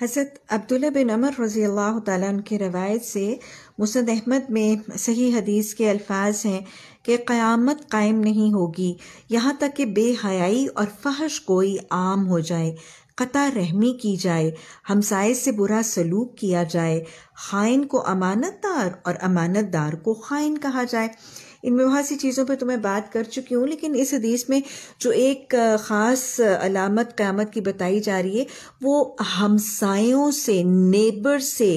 हज़रत अब्दुल्ला बिन अमर रज़ी अल्लाह तन रवायत से मुसद अहमद में सही हदीस के अल्फाज हैं कि क्यामत कायम नहीं होगी यहाँ तक कि बेहयाई और फहश कोई आम हो जाए कता रहमी की जाए हमसाय से बुरा सलूक किया जाए खाइन को अमानतदार और अमानतदार को खाइन कहा जाए इन बहुत सी चीज़ों पे तो मैं बात कर चुकी हूँ लेकिन इस हदीस में जो एक ख़ास अलामत क़्यामत की बताई जा रही है वो हमसायों से नेबर से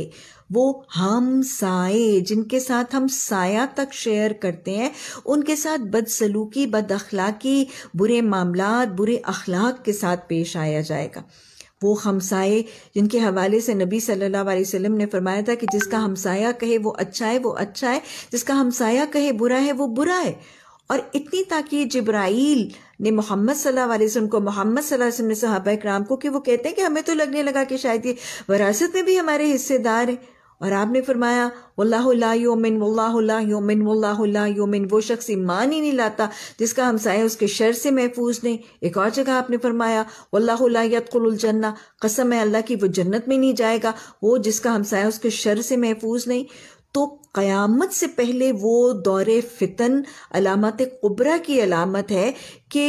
वो हम साए जिनके साथ हम साया तक शेयर करते हैं उनके साथ बदसलूकी बद अखलाकी बुरे मामला बुरे अखलाक के साथ पेश आया जाएगा वो हमसाए जिनके हवाले से नबी सल्लल्लाहु अलैहि वसल्लम ने फरमाया था कि जिसका हमसाया कहे वो अच्छा है वो अच्छा है जिसका हमसाया कहे बुरा है वो बुरा है और इतनी ताकि जब्राइल ने मोहम्मद सल्लल्लाहु अलैहि वसल्लम को मोहम्मद सल्लल्लाहु अलैहि वसल्लम ने सहाबा कराम को कि वो कहते हैं कि हमें तो लगने लगा कि शायद ये वरासत में भी हमारे हिस्सेदार हैं और आपने फरमाया वल्लामिन वल्लामिन वल्लामिन वो शख्स ईमान ही नहीं लाता जिसका हमसाया उसके शर से महफूज नहीं एक और जगह आपने फरमाया वल्लातुलजन्ना कसम है अल्लाह की वो जन्नत में नहीं जाएगा वो जिसका हमसाया उसके शर से महफूज नहीं तो क़यामत से पहले वो दौरे फितन अलामत कुबरा की अलामत है कि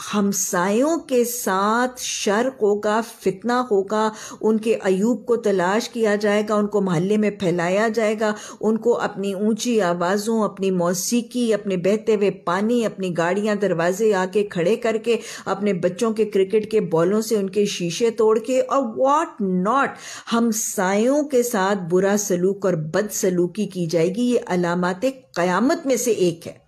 हमसायों के साथ शर होगा फितना होगा उनके अयूब को तलाश किया जाएगा उनको महल्ले में फैलाया जाएगा उनको अपनी ऊंची आवाज़ों अपनी मौसीकी अपने बहते हुए पानी अपनी गाड़ियां दरवाजे आके खड़े करके अपने बच्चों के क्रिकेट के बॉलों से उनके शीशे तोड़ के और वॉट नॉट हमसायों के साथ बुरा सलूक और बदसलूकी की जाएगी ये अलामत क़यामत में से एक है